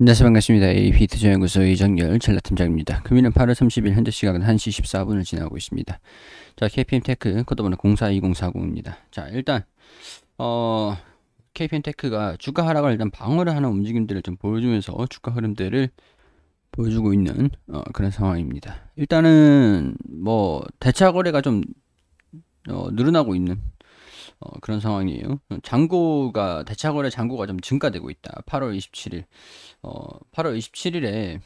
안녕하세요 네, 반갑습니다. AP 투자연구소 이정열 전라팀장입니다. 금일은 8월 30일 현재 시각은 1시 14분을 지나고 있습니다. 자 KPM테크 코드번호 042040입니다. 자 일단 어 KPM테크가 주가 하락을 일단 방어를 하는 움직임들을 좀 보여주면서 주가 흐름들을 보여주고 있는 어, 그런 상황입니다. 일단은 뭐 대차 거래가 좀 어, 늘어나고 있는 어, 그런 상황이에요. 잔고가 대차거래 잔고가 좀 증가되고 있다. 8월 27일, 어, 8월 27일에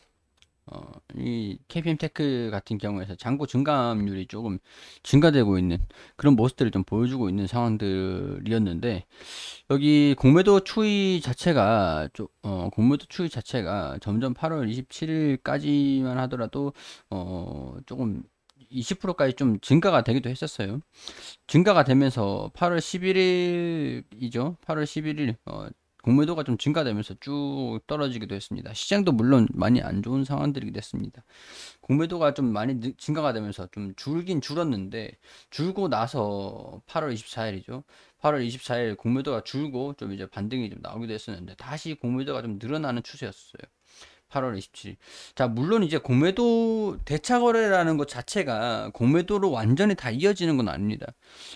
어, 이 KPM테크 같은 경우에서 잔고 증감률이 조금 증가되고 있는 그런 모습들을 좀 보여주고 있는 상황들이었는데 여기 공매도 추이 자체가 좀, 어, 공매도 추이 자체가 점점 8월 27일까지만 하더라도 어, 조금 20%까지 좀 증가가 되기도 했었어요. 증가가 되면서 8월 11일이죠. 8월 11일 어, 공매도가 좀 증가되면서 쭉 떨어지기도 했습니다. 시장도 물론 많이 안 좋은 상황들이 됐습니다. 공매도가 좀 많이 느, 증가가 되면서 좀 줄긴 줄었는데 줄고 나서 8월 24일이죠. 8월 24일 공매도가 줄고 좀 이제 반등이 좀 나오기도 했었는데 다시 공매도가 좀 늘어나는 추세였어요. 8월 27일. 자, 물론 이제 공매도 대차 거래라는 것 자체가 공매도로 완전히 다 이어지는 건 아닙니다.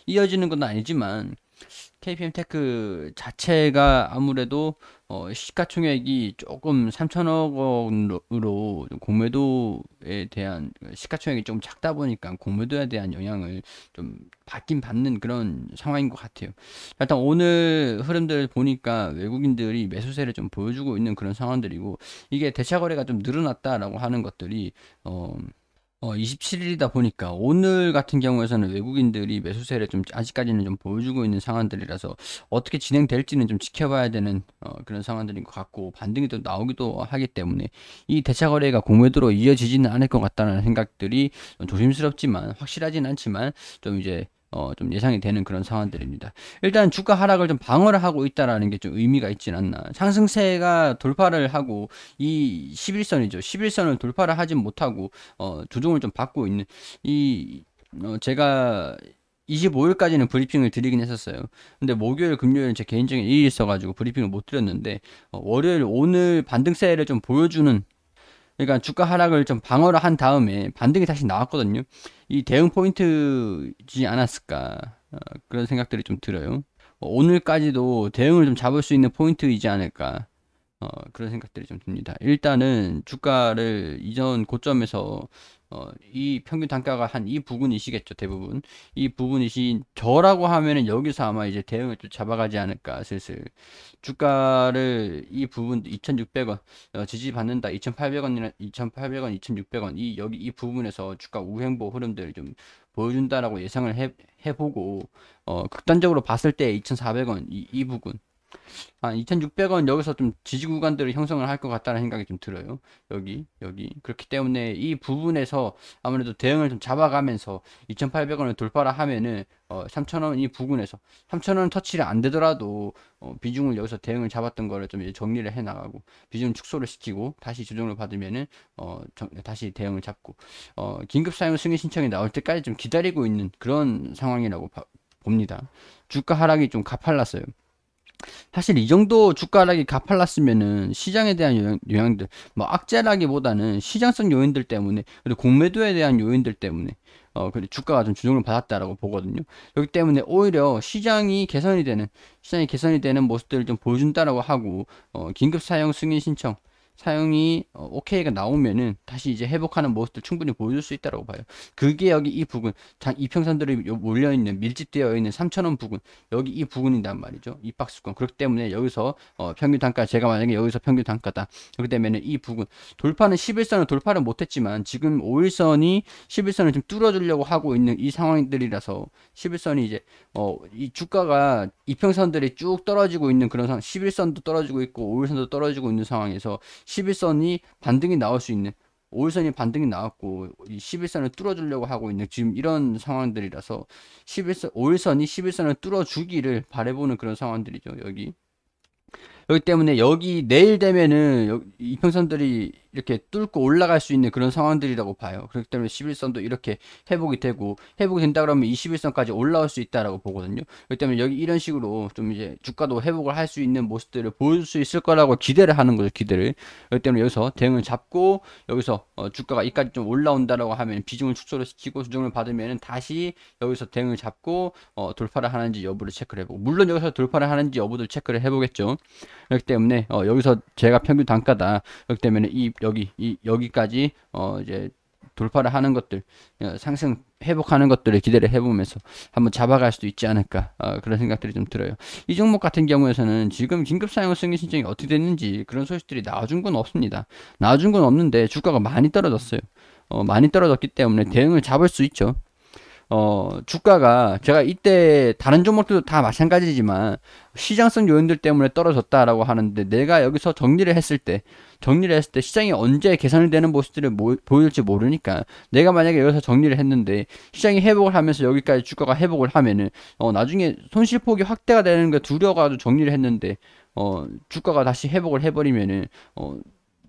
이어지는 건 아니지만 KPM 테크 자체가 아무래도 어, 시가총액이 조금 3천억 원으로 공매도에 대한 시가총액이 좀 작다 보니까 공매도에 대한 영향을 좀 받긴 받는 그런 상황인 것 같아요. 일단 오늘 흐름들 보니까 외국인들이 매수세를 좀 보여주고 있는 그런 상황들이고 이게 대차 거래가 좀 늘어났다라고 하는 것들이 어. 어, 27일이다 보니까 오늘 같은 경우에서는 외국인들이 매수세를 좀 아직까지는 좀 보여주고 있는 상황들이라서 어떻게 진행될지는 좀 지켜봐야 되는 어, 그런 상황들인 것 같고 반등이 또 나오기도 하기 때문에 이 대차 거래가 공매도로 이어지지는 않을 것 같다는 생각들이 조심스럽지만 확실하진 않지만 좀 이제 어, 좀 예상이 되는 그런 상황들입니다. 일단 주가 하락을 좀 방어를 하고 있다라는 게 좀 의미가 있진 않나. 상승세가 돌파를 하고 이 11선이죠. 11선을 돌파를 하진 못하고 어, 조종을좀 받고 있는 이 어, 제가 25일까지는 브리핑을 드리긴 했었어요. 근데 목요일, 금요일은 제 개인적인 일이 있어가지고 브리핑을 못 드렸는데, 어, 월요일 오늘 반등세를 좀 보여주는 그러니까 주가 하락을 좀 방어를 한 다음에 반등이 다시 나왔거든요. 이 대응 포인트지 않았을까 어, 그런 생각들이 좀 들어요. 오늘까지도 대응을 좀 잡을 수 있는 포인트이지 않을까 어, 그런 생각들이 좀 듭니다. 일단은 주가를 이전 고점에서 어, 이 평균 단가가 한 이 부분이시겠죠, 대부분. 이 부분이신 저라고 하면은 여기서 아마 이제 대응을 좀 잡아가지 않을까, 슬슬. 주가를 이 부분 2,600원, 어, 지지받는다, 2,800원이나 2,800원, 2,600원, 이, 여기 이 부분에서 주가 우행보 흐름들을 좀 보여준다라고 예상을 해, 해보고, 어, 극단적으로 봤을 때 2,400원, 이, 이 부분. 아, 2600원 여기서 좀 지지 구간들을 형성을 할 것 같다는 생각이 좀 들어요. 여기, 여기. 그렇기 때문에 이 부분에서 아무래도 대응을 좀 잡아가면서 2800원을 돌파라 하면은 어, 3000원 이 부근에서 3000원 터치를 안 되더라도 어, 비중을 여기서 대응을 잡았던 거를 좀 정리를 해 나가고 비중 축소를 시키고 다시 조정을 받으면은 어, 정, 다시 대응을 잡고 어, 긴급 사용 승인 신청이 나올 때까지 좀 기다리고 있는 그런 상황이라고 봐, 봅니다. 주가 하락이 좀 가팔랐어요. 사실 이 정도 주가락이 가팔랐으면은 시장에 대한 영향, 들뭐 악재라기보다는 시장성 요인들 때문에, 그리고 공매도에 대한 요인들 때문에, 어, 그리고 주가가 좀 조정을 받았다라고 보거든요. 그렇기 때문에 오히려 시장이 개선이 되는, 시장이 개선이 되는 모습들을 좀 보여준다라고 하고, 어, 긴급 사용 승인 신청, 사용이 어, 오케이가 나오면은 다시 이제 회복하는 모습들 충분히 보여줄 수 있다고 봐요. 그게 여기 이 부근, 이평선들이 몰려있는 밀집되어 있는 3,000원 부근, 여기 이 부근이란 말이죠. 이 박스권. 그렇기 때문에 여기서 어, 평균 단가, 제가 만약에 여기서 평균 단가다. 그렇기 때문에 이 부근, 돌파는 11선을 돌파를 못했지만 지금 5일선이 11선을 좀 뚫어주려고 하고 있는 이 상황들이라서 11선이 이제 어, 이 주가가 이평선들이 쭉 떨어지고 있는 그런 상황, 11선도 떨어지고 있고 5일선도 떨어지고 있는 상황에서 11선이 반등이 나올 수 있는 5일선이 반등이 나왔고 11선을 뚫어주려고 하고 있는 지금 이런 상황들이라서 11선 5일선이 11선을 뚫어주기를 바래보는 그런 상황들이죠 여기 여기 때문에 여기 내일 되면은 이평선들이 이렇게 뚫고 올라갈 수 있는 그런 상황들이라고 봐요. 그렇기 때문에 11선도 이렇게 회복이 되고 회복이 된다 그러면 21선까지 올라올 수 있다라고 보거든요. 그렇기 때문에 여기 이런 식으로 좀 이제 주가도 회복을 할 수 있는 모습들을 보여줄 수 있을 거라고 기대를 하는 거죠. 기대를. 그렇기 때문에 여기서 대응을 잡고 여기서 어 주가가 이까지 좀 올라온다라고 하면 비중을 축소를 시키고 조정을 받으면 다시 여기서 대응을 잡고 어 돌파를 하는지 여부를 체크를 해보고 물론 여기서 돌파를 하는지 여부를 체크를 해보겠죠. 그렇기 때문에 어 여기서 제가 평균 단가다. 그렇기 때문에 이 여기 이 여기까지 어 이제 돌파를 하는 것들 어, 상승 회복하는 것들을 기대를 해보면서 한번 잡아갈 수도 있지 않을까 어, 그런 생각들이 좀 들어요 이 종목 같은 경우에서는 지금 긴급 사용 승인 신청이 어떻게 됐는지 그런 소식들이 나와준 건 없습니다 나와준 건 없는데 주가가 많이 떨어졌어요 어, 많이 떨어졌기 때문에 대응을 잡을 수 있죠 어, 주가가 제가 이때 다른 종목들도 다 마찬가지지만 시장성 요인들 때문에 떨어졌다라고 하는데 내가 여기서 정리를 했을 때 정리를 했을 때 시장이 언제 개선이 되는 모습들을 모, 보일지 모르니까 내가 만약에 여기서 정리를 했는데 시장이 회복을 하면서 여기까지 주가가 회복을 하면은 어, 나중에 손실폭이 확대가 되는 걸 두려워가지고 정리를 했는데 어, 주가가 다시 회복을 해버리면은 어,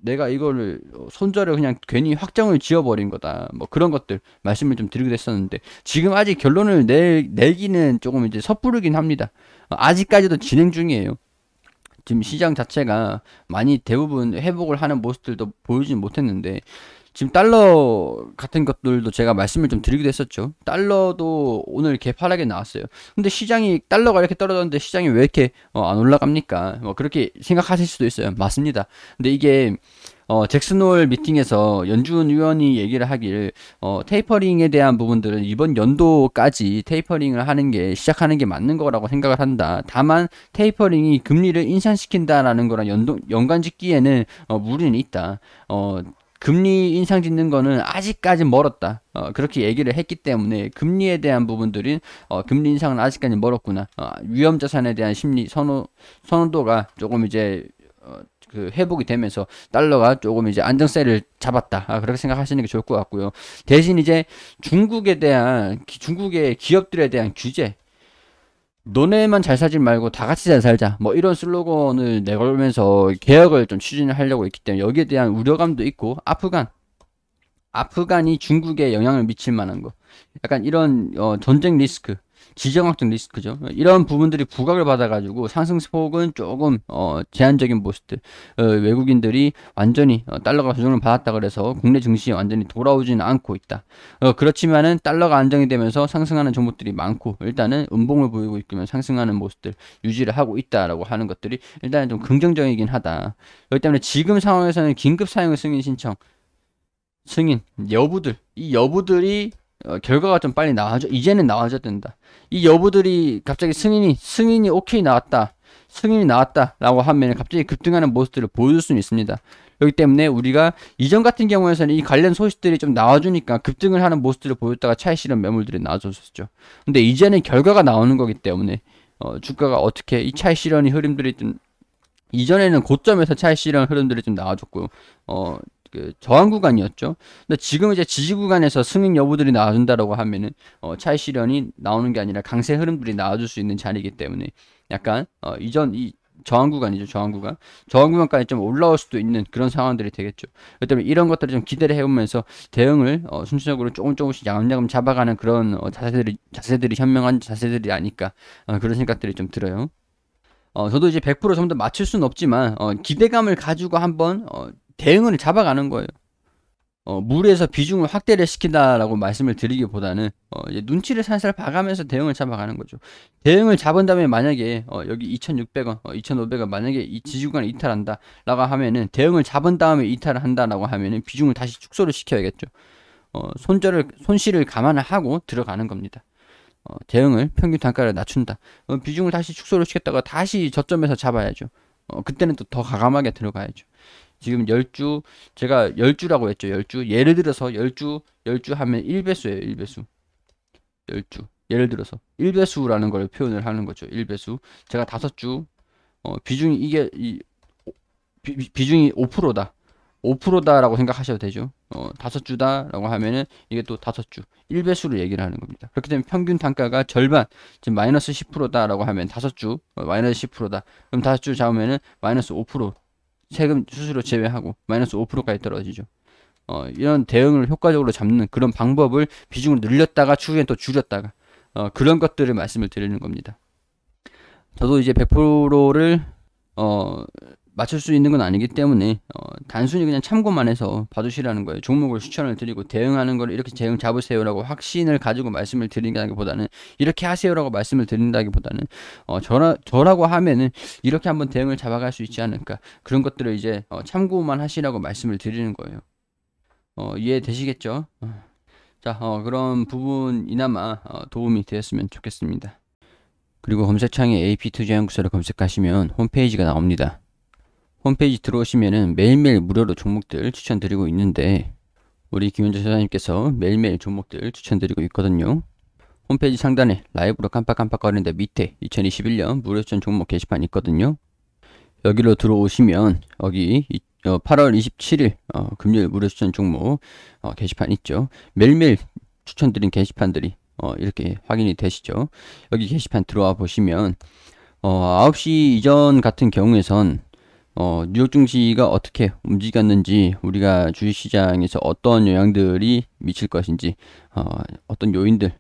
내가 이거를 손절을 그냥 괜히 확정을 지어버린 거다. 뭐 그런 것들 말씀을 좀드리게됐었는데 지금 아직 결론을 내, 내기는 조금 이제 섣부르긴 합니다. 아직까지도 진행 중이에요. 지금 시장 자체가 많이 대부분 회복을 하는 모습들도 보이지 못했는데 지금 달러 같은 것들도 제가 말씀을 좀 드리기도 했었죠. 달러도 오늘 개파하게 나왔어요. 근데 시장이 달러가 이렇게 떨어졌는데 시장이 왜 이렇게 어, 안 올라갑니까? 뭐 그렇게 생각하실 수도 있어요. 맞습니다. 근데 이게 어, 잭슨홀 미팅에서 연준 의원이 얘기를 하길 어, 테이퍼링에 대한 부분들은 이번 연도까지 테이퍼링을 하는 게 시작하는 게 맞는 거라고 생각을 한다. 다만 테이퍼링이 금리를 인상시킨다라는 거랑 연동 연관 짓기에는 어, 무리는 있다. 어, 금리 인상 짓는 거는 아직까지 멀었다. 어, 그렇게 얘기를 했기 때문에 금리에 대한 부분들인 어, 금리 인상은 아직까지 멀었구나. 어, 위험 자산에 대한 심리 선호 선호도가 조금 이제 어, 그 회복이 되면서 달러가 조금 이제 안정세를 잡았다. 아, 그렇게 생각하시는 게 좋을 것 같고요. 대신 이제 중국에 대한 기, 중국의 기업들에 대한 규제 너네만 잘 살지 말고 다 같이 잘 살자. 뭐 이런 슬로건을 내걸면서 개혁을 좀 추진을 하려고 했기 때문에 여기에 대한 우려감도 있고 아프간 아프간이 중국에 영향을 미칠 만한 거. 약간 이런 어, 전쟁 리스크 지정학적 리스크죠. 이런 부분들이 부각을 받아가지고 상승폭은 조금 어, 제한적인 모습들 어, 외국인들이 완전히 어, 달러가 조정을 받았다 그래서 국내 증시에 완전히 돌아오지는 않고 있다. 어, 그렇지만은 달러가 안정이 되면서 상승하는 종목들이 많고 일단은 음봉을 보이고 있기 때문에 상승하는 모습들 유지를 하고 있다라고 하는 것들이 일단은 좀 긍정적이긴 하다. 그렇기 때문에 지금 상황에서는 긴급 사용 승인 신청 승인 여부들 이 여부들이 어, 결과가 좀 빨리 나와줘 이제는 나와줘야 된다 이 여부들이 갑자기 승인이 승인이 오케이 나왔다 승인이 나왔다라고 하면 갑자기 급등하는 모습들을 보여줄 수는 있습니다. 그렇기 때문에 우리가 이전 같은 경우에는 이 관련 소식들이 좀 나와주니까 급등을 하는 모습들을 보였다가 차이 실현 매물들이 나와줬었죠. 근데 이제는 결과가 나오는 거기 때문에 어, 주가가 어떻게 이 차이 실현이 흐름들이 좀 이전에는 고점에서 차이 실현 흐름들이 좀 나와줬고 어, 그 저항 구간이었죠. 근데 지금 이제 지지 구간에서 승인 여부들이 나와준다라고 하면은 어, 차이 실현이 나오는 게 아니라 강세 흐름들이 나와줄 수 있는 자리이기 때문에 약간 어, 이전 이 저항 구간이죠. 저항 구간. 저항 구간까지 좀 올라올 수도 있는 그런 상황들이 되겠죠. 그렇기 때문에 이런 것들을 좀 기대를 해오면서 대응을 어, 순차적으로 조금 조금씩 양념 야금 잡아가는 그런 어, 자세들이 자세들이 현명한 자세들이 아닐까 어, 그런 생각들이 좀 들어요. 어, 저도 이제 100% 전부 맞출 수는 없지만 어, 기대감을 가지고 한번 어, 대응을 잡아가는 거예요. 어, 물에서 비중을 확대를 시킨다라고 말씀을 드리기보다는 어, 눈치를 살살 봐가면서 대응을 잡아가는 거죠. 대응을 잡은 다음에 만약에 어, 여기 2,600원, 어, 2,500원 만약에 이 지주간 이탈한다라고 하면은 대응을 잡은 다음에 이탈을 한다라고 하면은 비중을 다시 축소를 시켜야겠죠. 어, 손절을 손실을 감안하고 들어가는 겁니다. 어, 대응을 평균 단가를 낮춘다. 어, 비중을 다시 축소를 시켰다가 다시 저점에서 잡아야죠. 어, 그때는 또 더 가감하게 들어가야죠. 지금 10주 제가 10주라고 했죠. 10주. 예를 들어서 10주 10주 하면 1배수예요. 1배수. 10주. 예를 들어서 1배수라는 걸 표현을 하는 거죠. 1배수. 제가 5주 어, 비중이 이게 이, 비, 비중이 5%다. 5%다라고 생각하셔도 되죠. 어, 5주다라고 하면은 이게 또 5주. 1배수로 얘기를 하는 겁니다. 그렇게 되면 평균 단가가 절반, 지금 마이너스 10%다라고 하면 5주, 어, 마이너스 10%다. 그럼 5주 잡으면은 마이너스 5% 세금 수수료 제외하고 마이너스 5%까지 떨어지죠. 어, 이런 대응을 효과적으로 잡는 그런 방법을 비중을 늘렸다가 추후엔 또 줄였다가 어, 그런 것들을 말씀을 드리는 겁니다. 저도 이제 100%를 어, 맞출 수 있는 건 아니기 때문에 어, 단순히 그냥 참고만 해서 봐주시라는 거예요. 종목을 추천을 드리고 대응하는 걸 이렇게 대응 잡으세요라고 확신을 가지고 말씀을 드린다기보다는 이렇게 하세요라고 말씀을 드린다기보다는 어, 저라, 저라고 하면은 이렇게 한번 대응을 잡아갈 수 있지 않을까 그런 것들을 이제 어, 참고만 하시라고 말씀을 드리는 거예요. 어, 이해되시겠죠? 어. 자, 어, 그런 부분이나마 어, 도움이 되었으면 좋겠습니다. 그리고 검색창에 AP 투자연구소를 검색하시면 홈페이지가 나옵니다. 홈페이지 들어오시면은 매일매일 무료로 종목들 추천드리고 있는데 우리 김현주 사장님께서 매일매일 종목들 추천드리고 있거든요. 홈페이지 상단에 라이브로 깜빡깜빡거리는데 밑에 2021년 무료 추천 종목 게시판 있거든요. 여기로 들어오시면 여기 8월 어, 27일 어, 금요일 무료 추천 종목 어, 게시판 있죠. 매일매일 추천드린 게시판들이 이렇게 확인이 되시죠. 여기 게시판 들어와 보시면 9시 이전 같은 경우에선 어, 뉴욕 증시가 어떻게 움직였는지 우리가 주식시장에서 어떤 영향들이 미칠 것인지 어, 어떤 요인들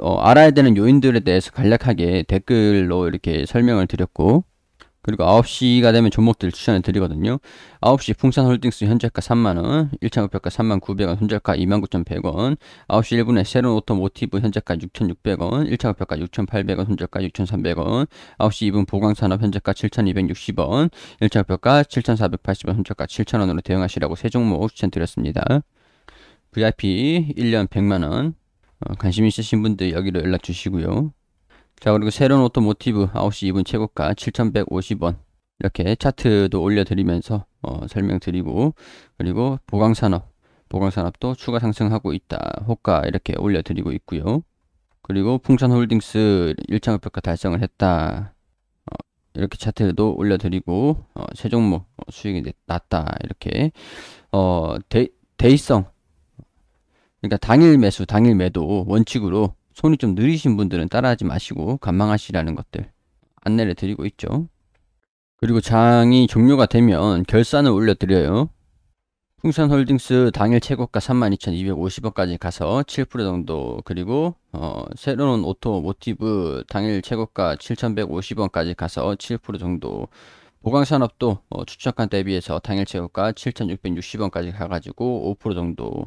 어, 알아야 되는 요인들에 대해서 간략하게 댓글로 이렇게 설명을 드렸고 그리고 9시가 되면 종목들 추천해 드리거든요. 9시 풍산홀딩스 현재가 3만원, 1차 급표가 3만 900원, 현재가 2만 9,100원, 9시 1분에 새로운 오토모티브 현재가 6,600원, 1차 급표가 6,800원, 현재가 6,300원, 9시 2분 보강산업 현재가 7,260원, 1차 급표가 7,480원, 현재가 7,000원으로 대응하시라고 세 종목 추천드렸습니다. VIP 1년 100만원, 관심 있으신 분들 여기로 연락 주시고요. 자 그리고 새로운 오토모티브 9시 2분 최고가 7,150원 이렇게 차트도 올려드리면서 어, 설명드리고 그리고 보강산업 보강산업도 추가 상승하고 있다 호가 이렇게 올려드리고 있고요 그리고 풍산홀딩스 1차목표가 달성을 했다 어, 이렇게 차트도 올려드리고 어, 세 종목 어, 수익이 났다 이렇게 어, 대, 대의성 그러니까 당일 매수 당일 매도 원칙으로 손이 좀 느리신 분들은 따라하지 마시고 관망하시라는 것들 안내를 드리고 있죠. 그리고 장이 종료가 되면 결산을 올려드려요. 풍산홀딩스 당일 최고가 32,250원까지 가서 7% 정도 그리고 어, 새로운 오토모티브 당일 최고가 7,150원까지 가서 7% 정도 보강산업도 어, 추적한 대비해서 당일 최고가 7,660원까지 가가지고 5% 정도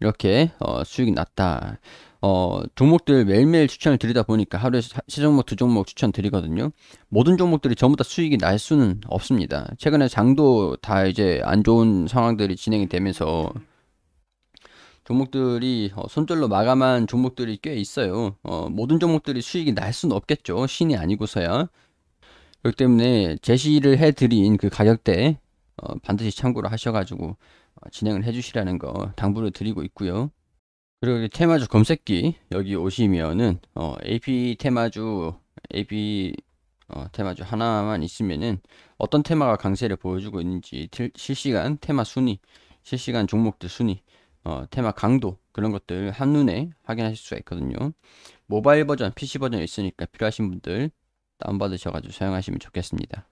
이렇게 어, 수익이 났다. 어, 종목들 매일매일 추천을 드리다 보니까 하루에 세 종목, 두 종목 추천 드리거든요. 모든 종목들이 전부 다 수익이 날 수는 없습니다. 최근에 장도 다 이제 안 좋은 상황들이 진행이 되면서 종목들이 어, 손절로 마감한 종목들이 꽤 있어요. 어, 모든 종목들이 수익이 날 수는 없겠죠. 신이 아니고서야. 그렇기 때문에 제시를 해드린 그 가격대 어, 반드시 참고를 하셔가지고 어, 진행을 해주시라는 거 당부를 드리고 있고요. 그리고 테마주 검색기 여기 오시면은 어, AP 테마주 AP 어, 테마주 하나만 있으면은 어떤 테마가 강세를 보여주고 있는지 틸, 실시간 테마 순위, 실시간 종목들 순위, 어, 테마 강도 그런 것들 한눈에 확인하실 수가 있거든요. 모바일 버전, PC 버전 있으니까 필요하신 분들 다운받으셔가지고 사용하시면 좋겠습니다.